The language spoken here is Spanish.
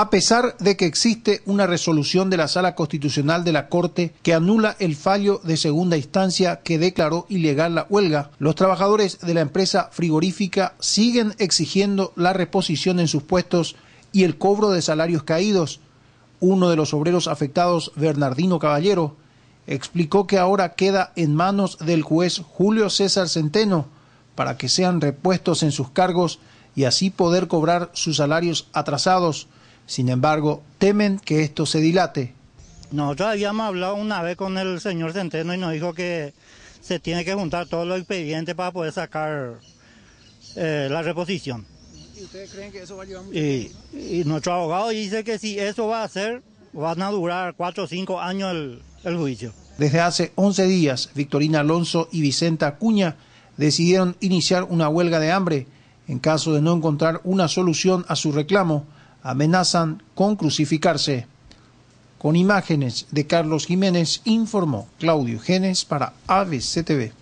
a pesar de que existe una resolución de la Sala Constitucional de la Corte que anula el fallo de segunda instancia que declaró ilegal la huelga, los trabajadores de la empresa frigorífica siguen exigiendo la reposición en sus puestos y el cobro de salarios caídos. Uno de los obreros afectados, Bernardino Caballero, explicó que ahora queda en manos del juez Julio César Centeno para que sean repuestos en sus cargos y así poder cobrar sus salarios atrasados sin embargo, temen que esto se dilate. Nosotros habíamos hablado una vez con el señor Centeno y nos dijo que se tiene que juntar todos los expedientes para poder sacar eh, la reposición. ¿Y ustedes creen que eso va a llevar mucho y, nuestro abogado dice que si eso va a ser, van a durar cuatro o cinco años el, juicio. Desde hace 11 días, Victorina Alonso y Vicenta Cuña decidieron iniciar una huelga de hambre en caso de no encontrar una solución a su reclamo amenazan con crucificarse. Con imágenes de Carlos Jiménez informó Claudio Genes para TV.